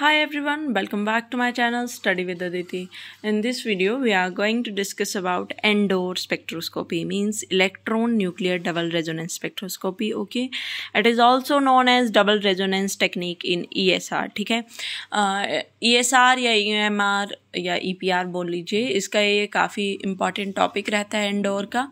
Hi everyone, welcome back to my channel Study with Aditi. In this video, we are going to discuss about Endor spectroscopy means electron nuclear double resonance spectroscopy. Okay, it is also known as double resonance technique in ESR. Okay, uh, ESR or EMR या R e बोल लीजिए इसका ये काफ़ी important topic रहता है indoor का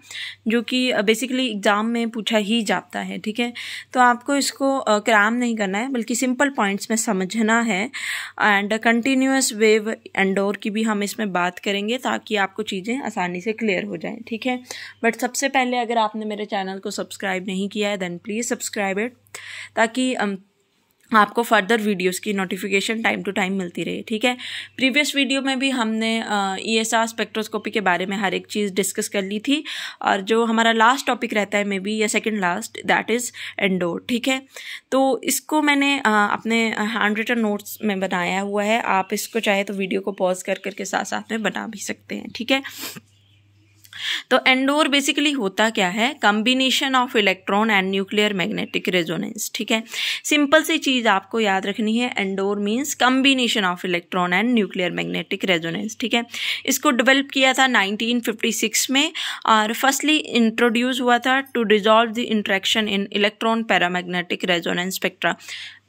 जो कि बेसिकली एग्ज़ाम में पूछा ही जाता है ठीक है तो आपको इसको क्राम नहीं करना है बल्कि सिंपल पॉइंट्स में समझना है एंड कंटिन्यूस वेव एंडोर की भी हम इसमें बात करेंगे ताकि आपको चीज़ें आसानी से क्लियर हो जाएँ ठीक है बट सबसे पहले अगर आपने मेरे चैनल को सब्सक्राइब नहीं किया है देन प्लीज़ सब्सक्राइब इट ताकि आपको फर्दर वीडियोस की नोटिफिकेशन टाइम टू टाइम मिलती रहे ठीक है प्रीवियस वीडियो में भी हमने ई एस आर स्पेक्ट्रोस्कोपी के बारे में हर एक चीज़ डिस्कस कर ली थी और जो हमारा लास्ट टॉपिक रहता है मे बी या second last that is ENDOR ठीक है तो इसको मैंने आ, अपने हैंड रिटन नोट्स में बनाया हुआ है आप इसको चाहे तो वीडियो को पॉज कर करके साथ साथ में बना भी सकते हैं ठीक है तो एंडोर बेसिकली होता क्या है combination of electron and nuclear magnetic resonance ठीक है सिंपल सी चीज़ आपको याद रखनी है ENDOR means combination of electron and nuclear magnetic resonance ठीक है इसको डेवलप किया था 1956 में और फर्स्टली इंट्रोड्यूस हुआ था to dissolve the interaction in electron paramagnetic resonance spectra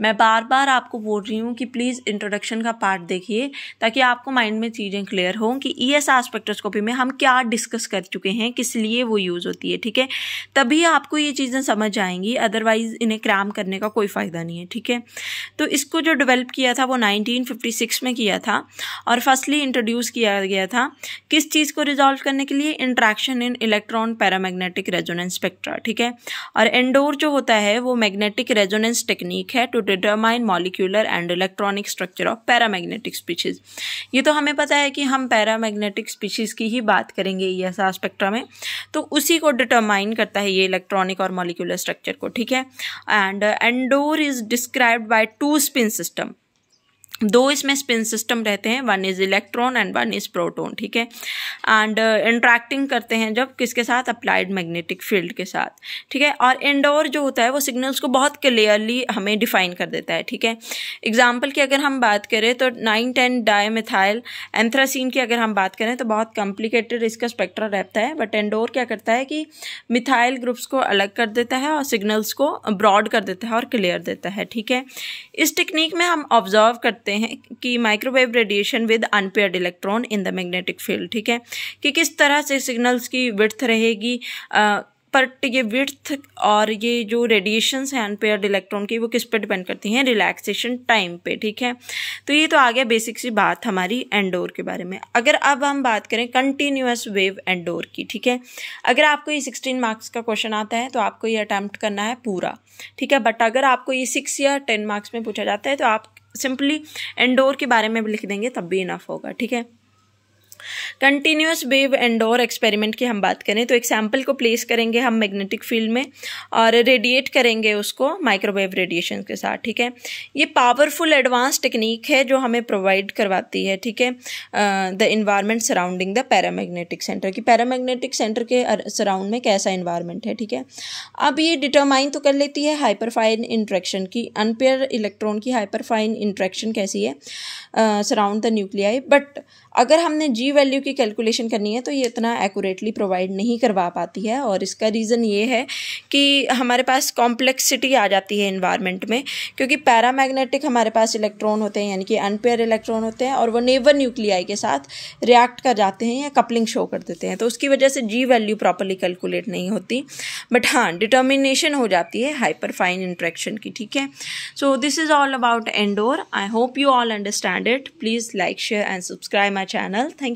मैं बार बार आपको बोल रही हूँ कि प्लीज़ इंट्रोडक्शन का पार्ट देखिए ताकि आपको माइंड में चीज़ें क्लियर हों कि ई एस आस्पेक्ट्रोस्कोपी में हम क्या डिस्कस कर चुके हैं किस लिए वो यूज़ होती है ठीक है तभी आपको ये चीज़ें समझ आएंगी अदरवाइज़ इन्हें क्रैम करने का कोई फ़ायदा नहीं है ठीक है तो इसको जो डिवेल्प किया था वो नाइनटीन में किया था और फर्स्टली इंट्रोड्यूस किया गया था किस चीज़ को रिजॉल्व करने के लिए interaction in electron paramagnetic resonance spectra ठीक है और एंडोर जो होता है वो मैग्नेटिक रेजोनेंस टेक्निक है to determine molecular and electronic structure of paramagnetic species ये तो हमें पता है कि हम पैरामैग्नेटिक स्पीशीज की ही बात करेंगे यस स्पेक्ट्रा में तो उसी को डिटरमाइन करता है ये इलेक्ट्रॉनिक और मॉलिक्यूलर स्ट्रक्चर को ठीक है and ENDOR is described by two spin system दो इसमें स्पिन सिस्टम रहते हैं one is electron and one is proton ठीक है एंड इंट्रैक्टिंग uh, करते हैं जब किसके साथ अप्लाइड मैग्नेटिक फील्ड के साथ ठीक है और इंडोर जो होता है वो सिग्नल्स को बहुत क्लियरली हमें डिफाइन कर देता है ठीक है एग्जाम्पल की अगर हम बात करें तो नाइन टेन डायमिथाइल एंथ्रासीन की अगर हम बात करें तो बहुत कॉम्प्लिकेटेड इसका स्पेक्ट्रा रहता है बट इंडोर क्या करता है कि मिथाइल ग्रुप्स को अलग कर देता है और सिग्नल्स को ब्रॉड कर देता है और क्लियर देता है ठीक है इस टेक्निक में हम ऑब्जर्व करते सकते हैं कि microwave radiation with unpaired electron in the magnetic field ठीक है कि किस तरह से सिग्नल्स की विर्थ रहेगी आ, बट ये विर्थ और ये जो रेडिएशंस हैं अनपेयर्ड इलेक्ट्रॉन की वो किस पर डिपेंड करती हैं रिलैक्सेशन टाइम पे ठीक है तो ये तो आ गया बेसिक सी बात हमारी एंडोर के बारे में अगर अब हम बात करें कंटिन्यूस वेव एंडोर की ठीक है अगर आपको ये सिक्सटीन मार्क्स का क्वेश्चन आता है तो आपको ये अटैम्प्ट करना है पूरा ठीक है बट अगर आपको ये सिक्स या टेन मार्क्स में पूछा जाता है तो आप सिंपली इंडोर के बारे में भी लिख देंगे तब भी इनफ होगा ठीक है कंटिन्यूस वेव एंडोर एक्सपेरिमेंट की हम बात करें तो एक सैम्पल को प्लेस करेंगे हम मैग्नेटिक फील्ड में और रेडिएट करेंगे उसको माइक्रोवेव रेडिएशन के साथ ठीक है ये पावरफुल एडवांस टेक्निक है जो हमें प्रोवाइड करवाती है ठीक है the environment surrounding the paramagnetic center की पैरामैग्नेटिक सेंटर के सराउंड में कैसा इन्वायरमेंट है ठीक है अब ये डिटरमाइन तो कर लेती है हाइपरफाइन इंट्रैक्शन की अनपेयर इलेक्ट्रॉन की हाइपरफाइन इंट्रैक्शन कैसी है सराउंड द न्यूक्लियाई बट अगर हमने जी जी वैल्यू की कैलकुलेशन करनी है तो ये इतना एक्यूरेटली प्रोवाइड नहीं करवा पाती है और इसका रीज़न ये है कि हमारे पास कॉम्प्लेक्सिटी आ जाती है इन्वायरमेंट में क्योंकि पैरामैग्नेटिक हमारे पास इलेक्ट्रॉन होते हैं यानी कि अनपेयर इलेक्ट्रॉन होते हैं और वो नेवर न्यूक्लियाई के साथ रिएक्ट कर जाते हैं या कपलिंग शो कर देते हैं तो उसकी वजह से जी वैल्यू प्रॉपरली कैलकुलेट नहीं होती बट हाँ डिटर्मिनेशन हो जाती है हाइपर फाइन इंट्रैक्शन की ठीक है so this is all about ENDOR I hope you all understand it please like share and subscribe my channel thank